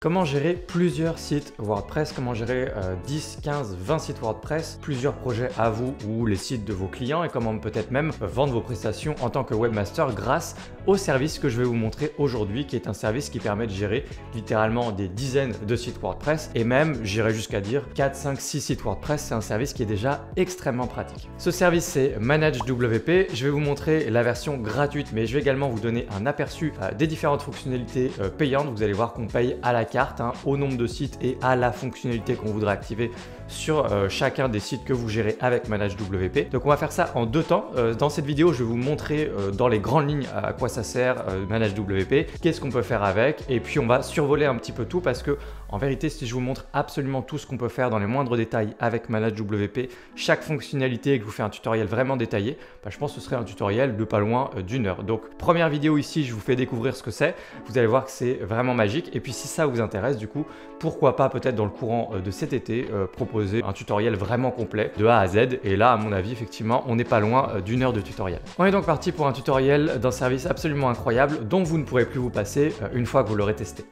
Comment gérer plusieurs sites WordPress Comment gérer 10, 15, 20 sites WordPress, plusieurs projets à vous ou les sites de vos clients et comment peut-être même vendre vos prestations en tant que webmaster grâce au service que je vais vous montrer aujourd'hui qui est un service qui permet de gérer littéralement des dizaines de sites WordPress et même, j'irai jusqu'à dire 4, 5, 6 sites WordPress, c'est un service qui est déjà extrêmement pratique. Ce service c'est ManageWP, je vais vous montrer la version gratuite mais je vais également vous donner un aperçu euh, des différentes fonctionnalités euh, payantes, vous allez voir qu'on paye à la carte, hein, au nombre de sites et à la fonctionnalité qu'on voudrait activer sur euh, chacun des sites que vous gérez avec ManageWP. Donc on va faire ça en deux temps. Euh, dans cette vidéo, je vais vous montrer euh, dans les grandes lignes à quoi ça sert ManageWP, qu'est-ce qu'on peut faire avec, et puis on va survoler un petit peu tout parce que en vérité, si je vous montre absolument tout ce qu'on peut faire dans les moindres détails avec ManageWP, chaque fonctionnalité et que je vous fais un tutoriel vraiment détaillé, bah, je pense que ce serait un tutoriel de pas loin d'une heure. Donc première vidéo ici, je vous fais découvrir ce que c'est. Vous allez voir que c'est vraiment magique. Et puis si ça vous intéresse, du coup, pourquoi pas peut-être dans le courant euh, de cet été euh, proposer un tutoriel vraiment complet de A à Z. Et là, à mon avis, effectivement, on n'est pas loin euh, d'une heure de tutoriel. On est donc parti pour un tutoriel d'un service absolument incroyable dont vous ne pourrez plus vous passer une fois que vous l'aurez testé.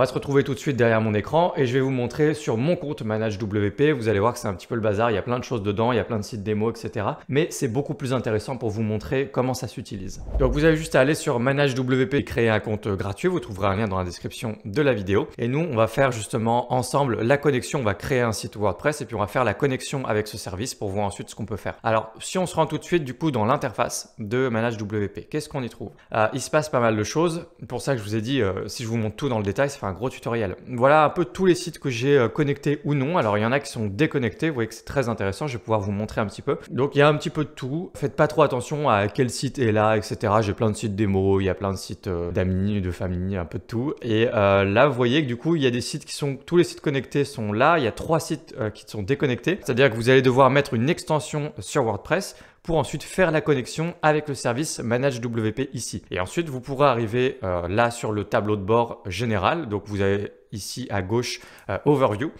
On va se retrouver tout de suite derrière mon écran et je vais vous montrer sur mon compte manage wp Vous allez voir que c'est un petit peu le bazar, il y a plein de choses dedans, il y a plein de sites démo etc. Mais c'est beaucoup plus intéressant pour vous montrer comment ça s'utilise. Donc vous avez juste à aller sur ManageWP et créer un compte gratuit. Vous trouverez un lien dans la description de la vidéo. Et nous, on va faire justement ensemble la connexion. On va créer un site WordPress et puis on va faire la connexion avec ce service pour voir ensuite ce qu'on peut faire. Alors si on se rend tout de suite du coup dans l'interface de manage wp qu'est-ce qu'on y trouve euh, Il se passe pas mal de choses. Pour ça que je vous ai dit, euh, si je vous montre tout dans le détail, c'est gros tutoriel. Voilà un peu tous les sites que j'ai euh, connectés ou non. Alors il y en a qui sont déconnectés, vous voyez que c'est très intéressant, je vais pouvoir vous montrer un petit peu. Donc il y a un petit peu de tout, faites pas trop attention à quel site est là, etc. J'ai plein de sites démo, il y a plein de sites euh, d'amis, de famille, un peu de tout. Et euh, là vous voyez que du coup il y a des sites qui sont, tous les sites connectés sont là, il y a trois sites qui sont déconnectés. C'est-à-dire que vous allez devoir mettre une extension sur WordPress pour ensuite faire la connexion avec le service Manage WP ici. Et ensuite, vous pourrez arriver euh, là sur le tableau de bord général. Donc, vous avez ici à gauche euh, Overview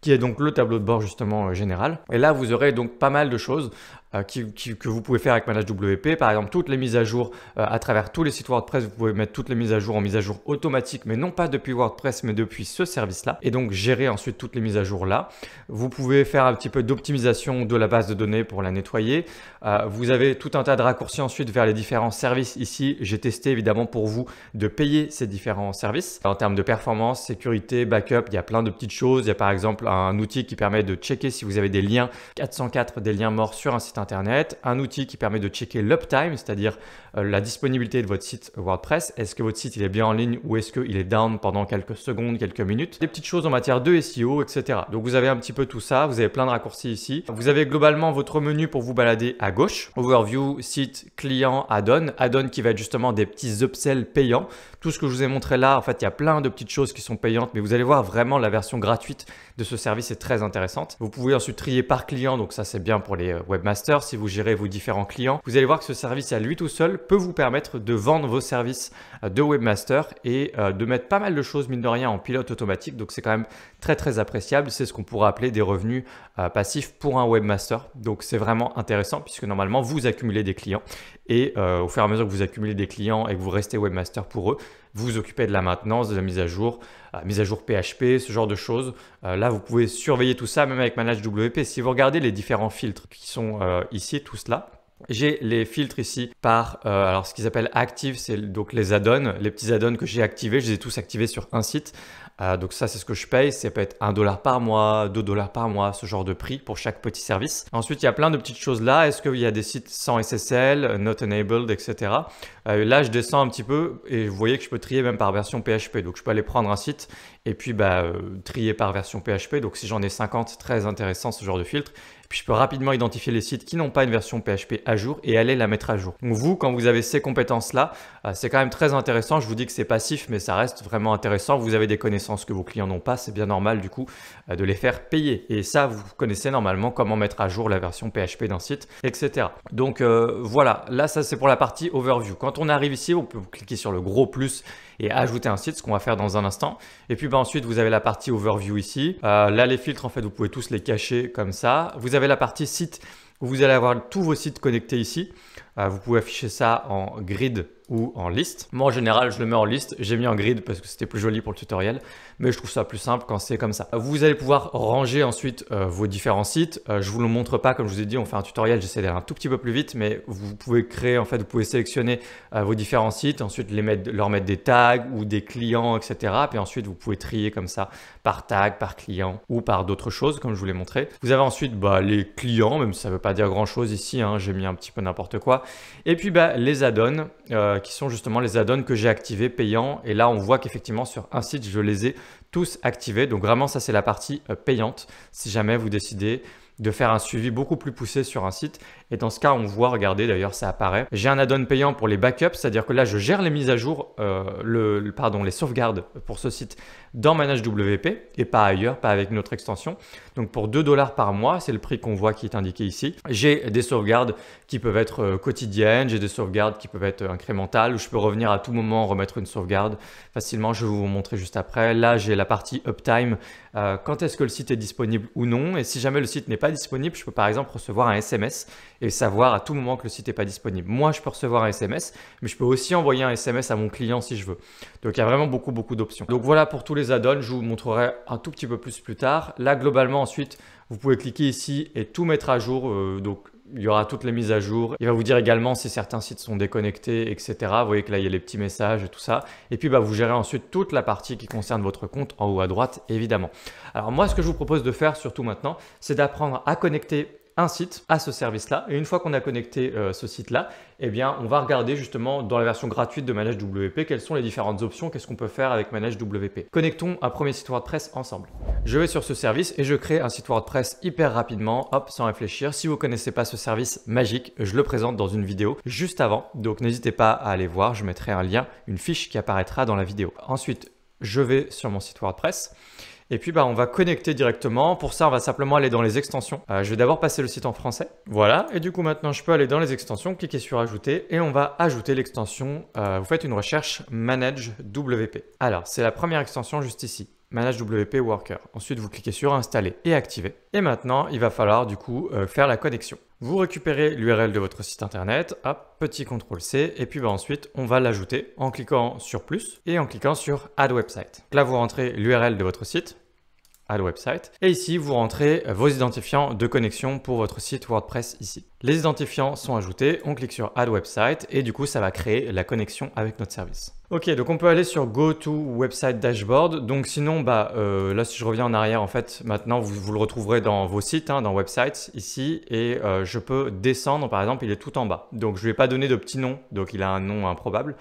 qui est donc le tableau de bord justement euh, général. Et là, vous aurez donc pas mal de choses euh, que vous pouvez faire avec ManageWP. Par exemple, toutes les mises à jour euh, à travers tous les sites WordPress, vous pouvez mettre toutes les mises à jour en mise à jour automatique, mais non pas depuis WordPress, mais depuis ce service-là. Et donc gérer ensuite toutes les mises à jour là. Vous pouvez faire un petit peu d'optimisation de la base de données pour la nettoyer. Euh, vous avez tout un tas de raccourcis ensuite vers les différents services. Ici, j'ai testé évidemment pour vous de payer ces différents services. En termes de performance, sécurité, backup, il y a plein de petites choses. Il y a par exemple un outil qui permet de checker si vous avez des liens 404, des liens morts sur un site internet, un outil qui permet de checker l'uptime, c'est-à-dire euh, la disponibilité de votre site WordPress. Est-ce que votre site il est bien en ligne ou est-ce qu'il est down pendant quelques secondes, quelques minutes Des petites choses en matière de SEO, etc. Donc vous avez un petit peu tout ça, vous avez plein de raccourcis ici. Vous avez globalement votre menu pour vous balader à gauche. Overview, site, client, add-on. Add-on qui va être justement des petits upsells payants. Tout ce que je vous ai montré là, en fait, il y a plein de petites choses qui sont payantes, mais vous allez voir vraiment la version gratuite de ce service est très intéressante. Vous pouvez ensuite trier par client, donc ça c'est bien pour les euh, webmasters, si vous gérez vos différents clients. Vous allez voir que ce service à lui tout seul peut vous permettre de vendre vos services euh, de webmaster et euh, de mettre pas mal de choses, mine de rien, en pilote automatique. Donc c'est quand même très très appréciable. C'est ce qu'on pourrait appeler des revenus euh, passifs pour un webmaster. Donc c'est vraiment intéressant puisque normalement vous accumulez des clients et au fur et à mesure que vous accumulez des clients et que vous restez webmaster pour eux, vous vous occupez de la maintenance, de la mise à jour, mise à jour PHP, ce genre de choses. là, vous pouvez surveiller tout ça même avec ManageWP. Si vous regardez les différents filtres qui sont ici, tout cela, j'ai les filtres ici par euh, alors ce qu'ils appellent active, c'est donc les add-ons, les petits add-ons que j'ai activés, je les ai tous activés sur un site. Euh, donc ça c'est ce que je paye, ça peut être 1 dollar par mois, 2 dollars par mois, ce genre de prix pour chaque petit service. Ensuite il y a plein de petites choses là, est-ce qu'il y a des sites sans SSL, not enabled, etc. Euh, là je descends un petit peu et vous voyez que je peux trier même par version PHP. Donc je peux aller prendre un site et puis bah, trier par version PHP. Donc si j'en ai 50, très intéressant ce genre de filtre puis je peux rapidement identifier les sites qui n'ont pas une version PHP à jour et aller la mettre à jour. Donc vous, quand vous avez ces compétences-là, euh, c'est quand même très intéressant. Je vous dis que c'est passif, mais ça reste vraiment intéressant. Vous avez des connaissances que vos clients n'ont pas, c'est bien normal du coup euh, de les faire payer. Et ça, vous connaissez normalement comment mettre à jour la version PHP d'un site, etc. Donc euh, voilà, là ça c'est pour la partie overview. Quand on arrive ici, on peut cliquer sur le gros plus et ajouter un site, ce qu'on va faire dans un instant. Et puis bah, ensuite, vous avez la partie overview ici. Euh, là, les filtres, en fait, vous pouvez tous les cacher comme ça. Vous avez la partie site où vous allez avoir tous vos sites connectés ici. Euh, vous pouvez afficher ça en grid ou en liste. Moi en général je le mets en liste, j'ai mis en grid parce que c'était plus joli pour le tutoriel, mais je trouve ça plus simple quand c'est comme ça. Vous allez pouvoir ranger ensuite euh, vos différents sites, euh, je vous le montre pas comme je vous ai dit, on fait un tutoriel, j'essaie d'aller un tout petit peu plus vite, mais vous pouvez créer en fait, vous pouvez sélectionner euh, vos différents sites, ensuite les mettre, leur mettre des tags ou des clients, etc. Puis ensuite vous pouvez trier comme ça par tag, par client ou par d'autres choses comme je vous l'ai montré. Vous avez ensuite bah, les clients, même si ça veut pas dire grand chose ici, hein, j'ai mis un petit peu n'importe quoi. Et puis bah, les add-ons euh, qui sont justement les add-ons que j'ai activés payants. Et là, on voit qu'effectivement, sur un site, je les ai tous activés. Donc vraiment, ça, c'est la partie euh, payante si jamais vous décidez de faire un suivi beaucoup plus poussé sur un site. Et dans ce cas, on voit, regardez d'ailleurs, ça apparaît. J'ai un add-on payant pour les backups, c'est-à-dire que là, je gère les mises à jour, euh, le, pardon, les sauvegardes pour ce site dans Manage WP et pas ailleurs, pas avec notre extension. Donc pour 2 dollars par mois, c'est le prix qu'on voit qui est indiqué ici. J'ai des sauvegardes qui peuvent être euh, quotidiennes, j'ai des sauvegardes qui peuvent être incrémentales, où je peux revenir à tout moment, remettre une sauvegarde facilement. Je vais vous montrer juste après. Là, j'ai la partie uptime, euh, quand est-ce que le site est disponible ou non. Et si jamais le site n'est pas disponible, je peux par exemple recevoir un SMS et savoir à tout moment que le site n'est pas disponible. Moi, je peux recevoir un SMS, mais je peux aussi envoyer un SMS à mon client si je veux. Donc, il y a vraiment beaucoup, beaucoup d'options. Donc, voilà pour tous les add-ons. Je vous montrerai un tout petit peu plus plus tard. Là, globalement, ensuite, vous pouvez cliquer ici et tout mettre à jour. Euh, donc, il y aura toutes les mises à jour. Il va vous dire également si certains sites sont déconnectés, etc. Vous voyez que là, il y a les petits messages et tout ça. Et puis, bah, vous gérez ensuite toute la partie qui concerne votre compte en haut à droite, évidemment. Alors moi, ce que je vous propose de faire, surtout maintenant, c'est d'apprendre à connecter un site à ce service-là. Et une fois qu'on a connecté euh, ce site-là, eh bien, on va regarder justement dans la version gratuite de Manage WP quelles sont les différentes options, qu'est-ce qu'on peut faire avec Manage WP. Connectons un premier site WordPress ensemble. Je vais sur ce service et je crée un site WordPress hyper rapidement, hop, sans réfléchir. Si vous connaissez pas ce service magique, je le présente dans une vidéo juste avant. Donc n'hésitez pas à aller voir, je mettrai un lien, une fiche qui apparaîtra dans la vidéo. Ensuite, je vais sur mon site WordPress et puis, bah, on va connecter directement. Pour ça, on va simplement aller dans les extensions. Euh, je vais d'abord passer le site en français. Voilà. Et du coup, maintenant, je peux aller dans les extensions, cliquer sur ajouter et on va ajouter l'extension. Euh, vous faites une recherche manage WP. Alors, c'est la première extension juste ici. Manage WP Worker. Ensuite, vous cliquez sur Installer et Activer. Et maintenant, il va falloir du coup euh, faire la connexion. Vous récupérez l'URL de votre site internet, hop, petit CTRL C, et puis bah, ensuite, on va l'ajouter en cliquant sur plus et en cliquant sur Add Website. Là, vous rentrez l'URL de votre site, Add Website, et ici, vous rentrez vos identifiants de connexion pour votre site WordPress ici. Les identifiants sont ajoutés, on clique sur Add Website, et du coup, ça va créer la connexion avec notre service. Ok, donc on peut aller sur Go to Website Dashboard. Donc sinon, bah, euh, là si je reviens en arrière, en fait, maintenant vous, le retrouverez dans vos sites, hein, dans Websites, ici, et euh, je peux descendre, par exemple, il est tout en bas. Donc je ne lui ai pas donné de petit nom, donc il a un nom improbable.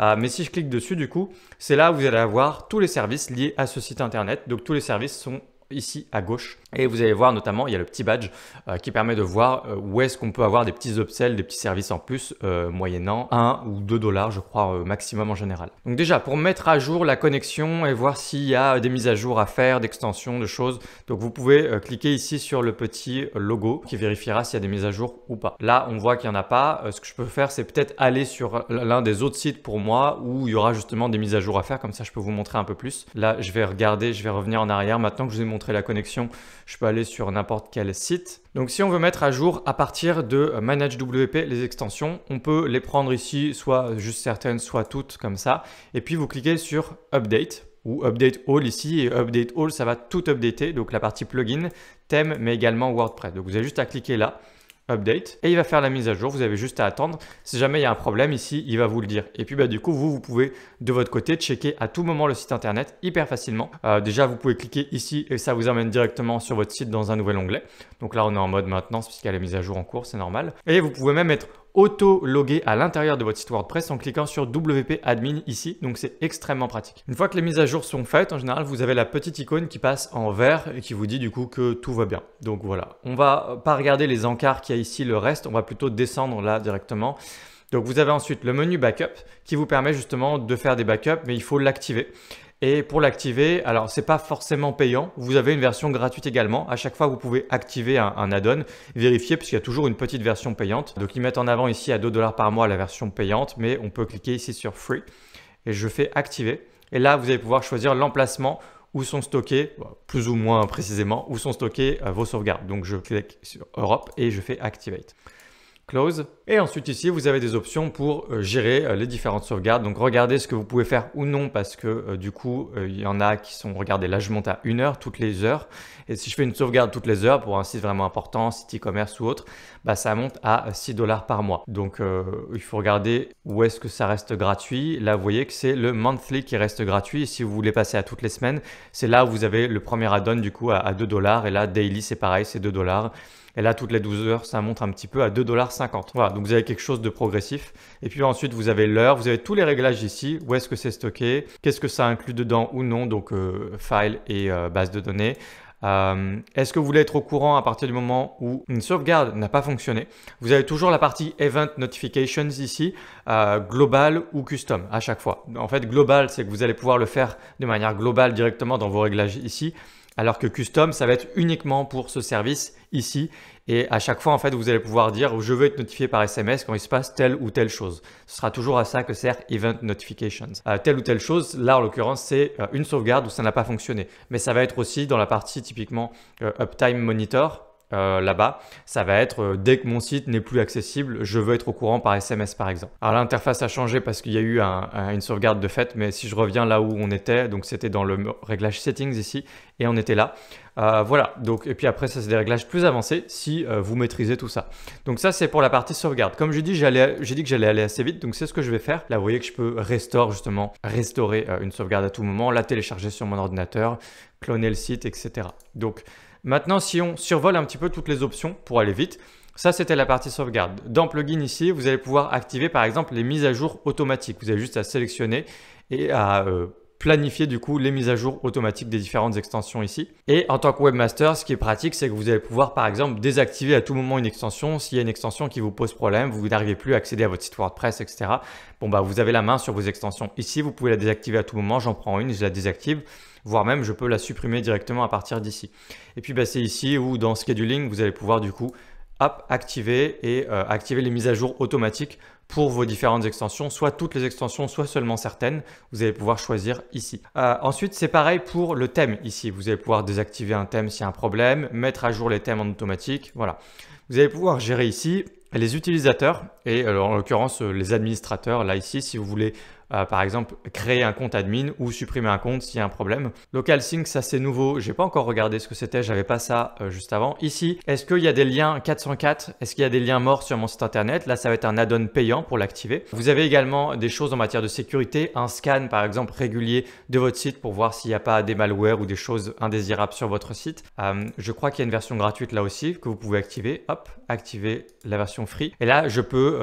Euh, mais si je clique dessus, du coup, c'est là où vous allez avoir tous les services liés à ce site internet. Donc tous les services sont ici à gauche. Et vous allez voir notamment, il y a le petit badge euh, qui permet de voir euh, où est-ce qu'on peut avoir des petits upsells, des petits services en plus, euh, moyennant 1 ou 2 dollars, je crois, maximum en général. Donc déjà, pour mettre à jour la connexion et voir s'il y a des mises à jour à faire, d'extensions, de choses, donc vous pouvez cliquer ici sur le petit logo qui vérifiera s'il y a des mises à jour ou pas. Là, on voit qu'il n'y en a pas. ce que je peux faire, c'est peut-être aller sur l'un des autres sites pour moi où il y aura justement des mises à jour à faire, comme ça je peux vous montrer un peu plus. Là, je vais regarder, je vais revenir en arrière. Maintenant que je vous ai montré la connexion, je peux aller sur n'importe quel site. Donc si on veut mettre à jour à partir de euh, Manage WP les extensions, on peut les prendre ici, soit juste certaines, soit toutes comme ça. Et puis vous cliquez sur Update ou Update All ici. Et Update All, ça va tout updater, donc la partie plugin, thème, mais également WordPress. Donc vous avez juste à cliquer là update et il va faire la mise à jour. Vous avez juste à attendre. Si jamais il y a un problème ici, il va vous le dire. Et puis bah, du coup, vous, vous pouvez de votre côté checker à tout moment le site internet hyper facilement. Euh, déjà, vous pouvez cliquer ici et ça vous emmène directement sur votre site dans un nouvel onglet. Donc là, on est en mode maintenance puisqu'il y a la mise à jour en cours, c'est normal. Et vous pouvez même être auto-loguer à l'intérieur de votre site WordPress en cliquant sur WP Admin ici, donc c'est extrêmement pratique. Une fois que les mises à jour sont faites, en général, vous avez la petite icône qui passe en vert et qui vous dit du coup que tout va bien. Donc voilà, on va pas regarder les encarts qu'il y a ici, le reste, on va plutôt descendre là directement. Donc vous avez ensuite le menu backup qui vous permet justement de faire des backups, mais il faut l'activer. Et pour l'activer, alors n'est pas forcément payant, vous avez une version gratuite également. À chaque fois, vous pouvez activer un, add-on, vérifier puisqu'il y a toujours une petite version payante. Donc ils mettent en avant ici à 2 dollars par mois la version payante, mais on peut cliquer ici sur free et je fais activer. Et là, vous allez pouvoir choisir l'emplacement où sont stockés, plus ou moins précisément, où sont stockés euh, vos sauvegardes. Donc je clique sur Europe et je fais Activate. Et ensuite ici, vous avez des options pour euh, gérer euh, les différentes sauvegardes. Donc regardez ce que vous pouvez faire ou non parce que euh, du coup, il y en a qui sont, regardez, là je monte à une heure toutes les heures. Et si je fais une sauvegarde toutes les heures pour un site vraiment important, site e-commerce ou autre, bah, ça monte à 6 dollars par mois. Donc il faut regarder où est-ce que ça reste gratuit. Là, vous voyez que c'est le monthly qui reste gratuit. Et si vous voulez passer à toutes les semaines, c'est là où vous avez le premier add-on du coup à, à 2 dollars. Et là, daily, c'est pareil, c'est 2 dollars. Et là, toutes les 12 heures, ça monte un petit peu à 2,50$. Voilà, donc vous avez quelque chose de progressif. Et puis ensuite, vous avez l'heure, vous avez tous les réglages ici. Où est-ce que c'est stocké Qu'est-ce que ça inclut dedans ou non Donc, euh, file et euh, base de données. Euh, est-ce que vous voulez être au courant à partir du moment où une sauvegarde n'a pas fonctionné Vous avez toujours la partie Event Notifications ici, global ou custom à chaque fois. En fait, global, c'est que vous allez pouvoir le faire de manière globale directement dans vos réglages ici alors que custom, ça va être uniquement pour ce service ici. Et à chaque fois, en fait, vous allez pouvoir dire je veux être notifié par SMS quand il se passe telle ou telle chose. Ce sera toujours à ça que sert Event Notifications. Euh, telle ou telle chose, là en l'occurrence, c'est euh, une sauvegarde où ça n'a pas fonctionné. Mais ça va être aussi dans la partie typiquement euh, Uptime Monitor euh, là-bas, ça va être euh, dès que mon site n'est plus accessible, je veux être au courant par SMS par exemple. Alors l'interface a changé parce qu'il y a eu une sauvegarde de fait, mais si je reviens là où on était, donc c'était dans le réglage settings ici, et on était là. Euh, voilà, donc et puis après ça c'est des réglages plus avancés si vous maîtrisez tout ça. Donc ça c'est pour la partie sauvegarde. Comme je dis, j'ai dit que j'allais aller assez vite, donc c'est ce que je vais faire. Là vous voyez que je peux restaurer justement, restaurer une sauvegarde à tout moment, la télécharger sur mon ordinateur, cloner le site, etc. Donc Maintenant, si on survole un petit peu toutes les options pour aller vite, ça, c'était la partie sauvegarde. Dans Plugin ici, vous allez pouvoir activer par exemple les mises à jour automatiques. Vous avez juste à sélectionner et à euh, planifier du coup les mises à jour automatiques des différentes extensions ici. Et en tant que webmaster, ce qui est pratique, c'est que vous allez pouvoir par exemple désactiver à tout moment une extension. S'il y a une extension qui vous pose problème, vous n'arrivez plus à accéder à votre site WordPress, etc. Bon bah vous avez la main sur vos extensions. Ici, vous pouvez la désactiver à tout moment. J'en prends une, je la désactive voire même je peux la supprimer directement à partir d'ici. Et puis bah, c'est ici où dans Scheduling, vous allez pouvoir du coup hop, activer et euh, activer les mises à jour automatiques pour vos différentes extensions, soit toutes les extensions, soit seulement certaines. Vous allez pouvoir choisir ici. Euh, ensuite, c'est pareil pour le thème ici. Vous allez pouvoir désactiver un thème s'il y a un problème, mettre à jour les thèmes en automatique. Voilà. Vous allez pouvoir gérer ici les utilisateurs et euh, en l'occurrence euh, les administrateurs là ici si vous voulez euh, par exemple créer un compte admin ou supprimer un compte s'il y a un problème. Local Sync, ça c'est nouveau, j'ai pas encore regardé ce que c'était, j'avais pas ça euh, juste avant. Ici, est-ce qu'il y a des liens 404 Est-ce qu'il y a des liens morts sur mon site internet Là, ça va être un add-on payant pour l'activer. Vous avez également des choses en matière de sécurité, un scan par exemple régulier de votre site pour voir s'il n'y a pas des malwares ou des choses indésirables sur votre site. Euh, je crois qu'il y a une version gratuite là aussi que vous pouvez activer. Hop, activer la version free. Et là, je peux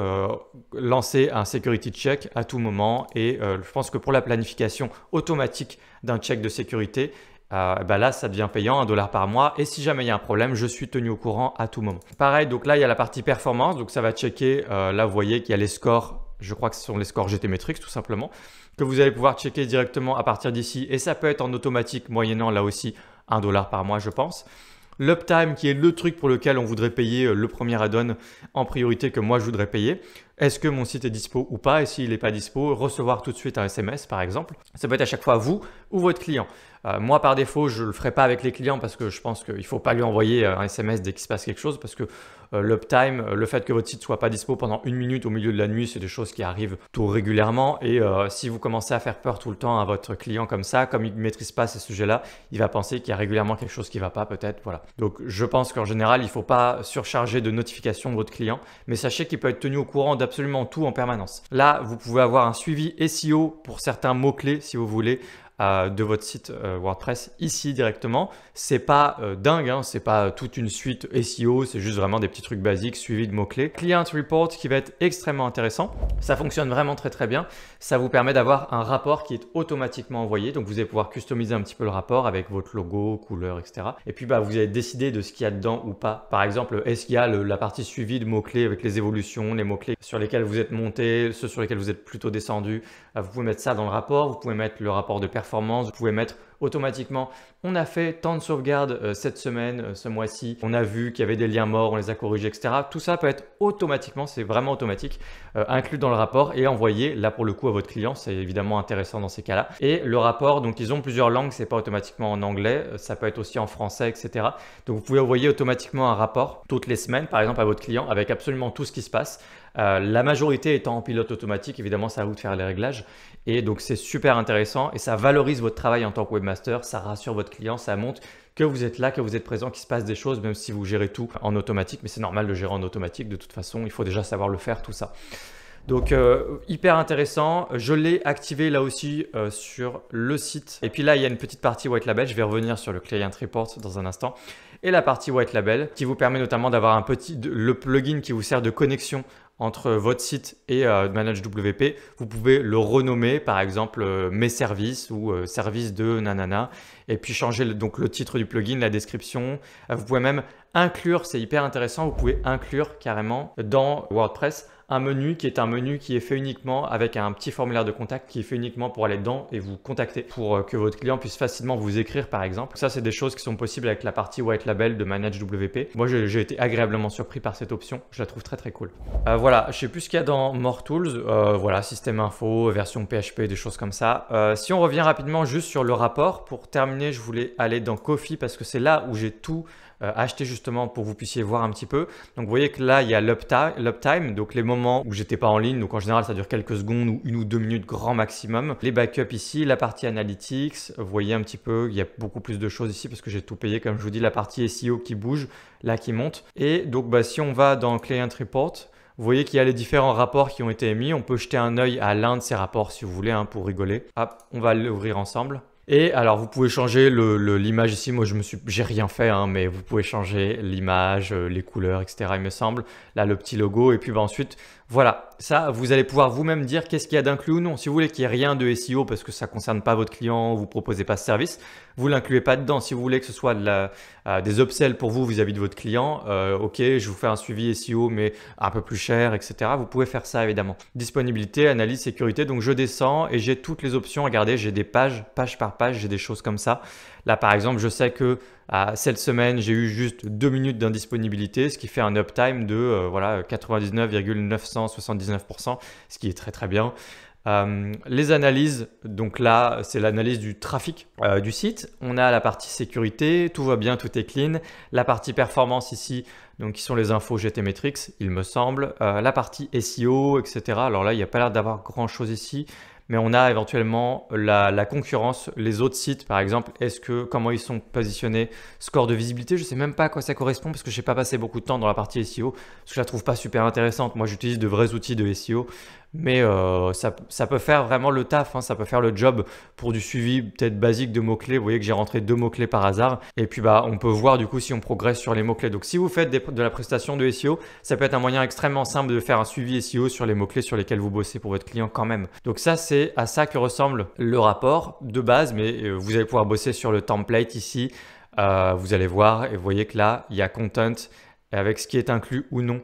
lancer un security check à tout moment et euh, je pense que pour la planification automatique d'un check de sécurité, euh, bah là, ça devient payant, 1 dollar par mois. Et si jamais il y a un problème, je suis tenu au courant à tout moment. Pareil, donc là, il y a la partie performance. Donc ça va checker. Euh, là, vous voyez qu'il y a les scores. Je crois que ce sont les scores GT tout simplement, que vous allez pouvoir checker directement à partir d'ici. Et ça peut être en automatique, moyennant là aussi 1 dollar par mois, je pense. L'uptime, qui est le truc pour lequel on voudrait payer le premier add-on en priorité que moi je voudrais payer est-ce que mon site est dispo ou pas, et s'il n'est pas dispo, recevoir tout de suite un SMS par exemple. Ça peut être à chaque fois vous ou votre client. Euh, moi par défaut, je ne le ferai pas avec les clients parce que je pense qu'il ne faut pas lui envoyer euh, un SMS dès qu'il se passe quelque chose parce que euh, l'uptime, le fait que votre site soit pas dispo pendant une minute au milieu de la nuit, c'est des choses qui arrivent tout régulièrement et si vous commencez à faire peur tout le temps à votre client comme ça, comme il ne maîtrise pas ces sujets-là, il va penser qu'il y a régulièrement quelque chose qui ne va pas peut-être, voilà. Donc je pense qu'en général, il ne faut pas surcharger de notifications votre client, mais sachez qu'il peut être tenu au courant absolument tout en permanence. Là, vous pouvez avoir un suivi SEO pour certains mots-clés si vous voulez, de votre site euh, WordPress ici directement. C'est pas euh, dingue, hein, c'est pas toute une suite SEO, c'est juste vraiment des petits trucs basiques suivis de mots-clés. Client Report qui va être extrêmement intéressant. Ça fonctionne vraiment très très bien. Ça vous permet d'avoir un rapport qui est automatiquement envoyé. Donc vous allez pouvoir customiser un petit peu le rapport avec votre logo, couleur, etc. Et puis bah, vous allez décider de ce qu'il y a dedans ou pas. Par exemple, est-ce qu'il y a la partie suivie de mots-clés avec les évolutions, les mots-clés sur lesquels vous êtes monté, ceux sur lesquels vous êtes plutôt descendu. Vous pouvez mettre ça dans le rapport, vous pouvez mettre le rapport de performance vous pouvez mettre automatiquement on a fait tant de sauvegardes euh, cette semaine, euh, ce mois-ci. On a vu qu'il y avait des liens morts, on les a corrigés, etc. Tout ça peut être automatiquement, c'est vraiment automatique, euh, inclus dans le rapport et envoyé là pour le coup à votre client. C'est évidemment intéressant dans ces cas-là. Et le rapport, donc ils ont plusieurs langues, c'est pas automatiquement en anglais, ça peut être aussi en français, etc. Donc vous pouvez envoyer automatiquement un rapport toutes les semaines, par exemple à votre client, avec absolument tout ce qui se passe. la majorité étant en pilote automatique, évidemment, ça à vous de faire les réglages. Et donc c'est super intéressant et ça valorise votre travail en tant que webmaster, ça rassure votre client, ça montre que vous êtes là, que vous êtes présent, qu'il se passe des choses, même si vous gérez tout en automatique. Mais c'est normal de gérer en automatique, de toute façon, il faut déjà savoir le faire, tout ça. Donc euh, hyper intéressant, je l'ai activé là aussi euh, sur le site. Et puis là, il y a une petite partie white label, je vais revenir sur le client report dans un instant. Et la partie white label qui vous permet notamment d'avoir un petit le plugin qui vous sert de connexion entre votre site et euh, Manage ManageWP, vous pouvez le renommer par exemple euh, mes services ou service euh, services de nanana et puis changer donc le titre du plugin, la description. vous pouvez même inclure, c'est hyper intéressant, vous pouvez inclure carrément dans WordPress un menu qui est un menu qui est fait uniquement avec un petit formulaire de contact qui est fait uniquement pour aller dedans et vous contacter pour euh, que votre client puisse facilement vous écrire par exemple. Ça, c'est des choses qui sont possibles avec la partie white label de Manage WP. Moi, j'ai été agréablement surpris par cette option. Je la trouve très très cool. Euh, voilà, je sais plus ce qu'il y a dans More Tools. Euh, voilà, système info, version PHP, des choses comme ça. si on revient rapidement juste sur le rapport, pour terminer, je voulais aller dans Coffee parce que c'est là où j'ai tout euh, acheter justement pour vous puissiez voir un petit peu. Donc vous voyez que là, il y a l'uptime, donc les moments où j'étais pas en ligne. Donc en général, ça dure quelques secondes ou une ou deux minutes grand maximum. Les backups ici, la partie analytics, vous voyez un petit peu, il y a beaucoup plus de choses ici parce que j'ai tout payé, comme je vous dis, la partie SEO qui bouge, là qui monte. Et donc bah, si on va dans Client Report, vous voyez qu'il y a les différents rapports qui ont été émis. On peut jeter un œil à l'un de ces rapports si vous voulez hein, pour rigoler. Hop, on va l'ouvrir ensemble. Et alors, vous pouvez changer l'image ici. Moi, je me suis, j'ai rien fait, hein, mais vous pouvez changer l'image, euh, les couleurs, etc. Il me semble. Là, le petit logo. Et puis, bah, ensuite, voilà, ça, vous allez pouvoir vous-même dire qu'est-ce qu'il y a d'inclus ou non. Si vous voulez qu'il n'y ait rien de SEO parce que ça ne concerne pas votre client, vous ne proposez pas ce service, vous ne l'incluez pas dedans. Si vous voulez que ce soit euh, des upsells pour vous vis-à-vis de votre client, euh, ok, je vous fais un suivi SEO mais un peu plus cher, etc. Vous pouvez faire ça évidemment. Disponibilité, analyse, sécurité, donc je descends et j'ai toutes les options. Regardez, j'ai des pages, page par page, j'ai des choses comme ça. Là, par exemple, je sais que cette semaine, j'ai eu juste deux minutes d'indisponibilité, ce qui fait un uptime de euh, voilà, 99,979%, ce qui est très très bien. Euh, les analyses, donc là, c'est l'analyse du trafic euh, du site. On a la partie sécurité, tout va bien, tout est clean. La partie performance ici, donc qui sont les infos GT il me semble. la partie SEO, etc. Alors là, il n'y a pas l'air d'avoir grand chose ici mais on a éventuellement la, concurrence, les autres sites par exemple, est-ce que comment ils sont positionnés, score de visibilité, je sais même pas à quoi ça correspond parce que je n'ai pas passé beaucoup de temps dans la partie SEO parce que je la trouve pas super intéressante. Moi j'utilise de vrais outils de SEO mais euh, ça, peut faire vraiment le taf, hein. ça peut faire le job pour du suivi peut-être basique de mots-clés. Vous voyez que j'ai rentré deux mots-clés par hasard, et puis bah, on peut voir du coup si on progresse sur les mots-clés. Donc si vous faites de la prestation de SEO, ça peut être un moyen extrêmement simple de faire un suivi SEO sur les mots-clés sur lesquels vous bossez pour votre client quand même. Donc ça, c'est à ça que ressemble le rapport de base, mais euh, vous allez pouvoir bosser sur le template ici. Euh, vous allez voir et vous voyez que là, il y a content avec ce qui est inclus ou non.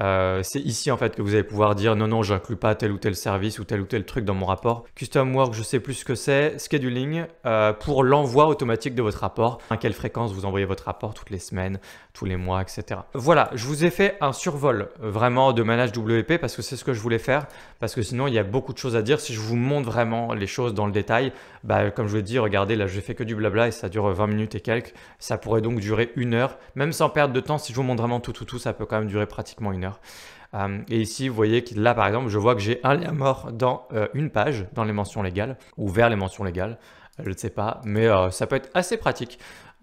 Euh, c'est ici en fait que vous allez pouvoir dire non non j'inclus pas tel ou tel service ou tel ou tel truc dans mon rapport. Custom work je sais plus ce que c'est, scheduling euh, pour l'envoi automatique de votre rapport, à quelle fréquence vous envoyez votre rapport toutes les semaines, tous les mois etc. Voilà je vous ai fait un survol euh, vraiment de manage WP parce que c'est ce que je voulais faire parce que sinon il y a beaucoup de choses à dire si je vous montre vraiment les choses dans le détail bah, comme je vous dis dit regardez là je fais que du blabla et ça dure 20 minutes et quelques ça pourrait donc durer une heure même sans perdre de temps si je vous montre vraiment tout tout tout ça peut quand même durer pratiquement une heure euh, et ici, vous voyez que là, par exemple, je vois que j'ai un lien mort dans euh, une page, dans les mentions légales, ou vers les mentions légales, euh, je ne sais pas, mais ça peut être assez pratique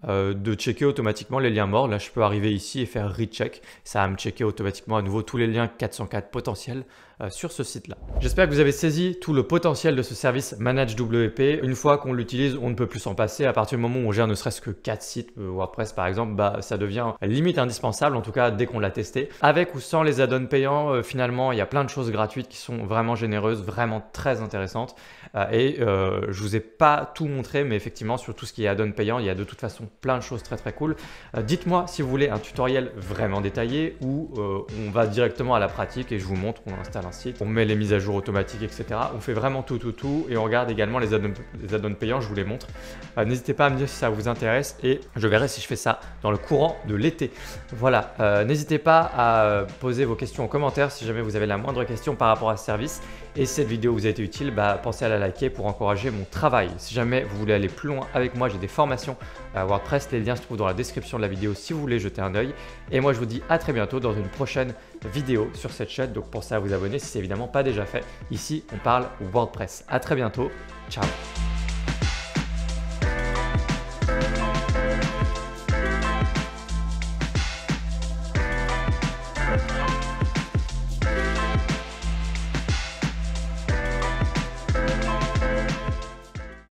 de checker automatiquement les liens morts. Là, je peux arriver ici et faire recheck, ça va me checker automatiquement à nouveau tous les liens 404 potentiels euh, sur ce site-là. J'espère que vous avez saisi tout le potentiel de ce service Manage WP. Une fois qu'on l'utilise, on ne peut plus s'en passer. À partir du moment où on gère ne serait-ce que 4 sites euh, WordPress par exemple, bah, ça devient limite indispensable, en tout cas dès qu'on l'a testé. Avec ou sans les add-ons payants, euh, finalement, il y a plein de choses gratuites qui sont vraiment généreuses, vraiment très intéressantes. et je vous ai pas tout montré, mais effectivement, sur tout ce qui est add ons payant, il y a de toute façon plein de choses très très cool. Dites-moi si vous voulez un tutoriel vraiment détaillé où on va directement à la pratique et je vous montre, on installe on met les mises à jour automatiques, etc. On fait vraiment tout, tout, tout et on regarde également les add-ons payants, je vous les montre. Euh, n'hésitez pas à me dire si ça vous intéresse et je verrai si je fais ça dans le courant de l'été. Voilà, euh, n'hésitez pas à euh, poser vos questions en commentaire si jamais vous avez la moindre question par rapport à ce service. Et si cette vidéo vous a été utile, bah, pensez à la liker pour encourager mon travail. Si jamais vous voulez aller plus loin avec moi, j'ai des formations à WordPress, les liens se trouvent dans la description de la vidéo si vous voulez jeter un oeil. Et moi je vous dis à très bientôt dans une prochaine vidéo vidéo sur cette chaîne. Donc pensez à vous abonner si c'est évidemment pas déjà fait. Ici, on parle WordPress. À très bientôt. Ciao.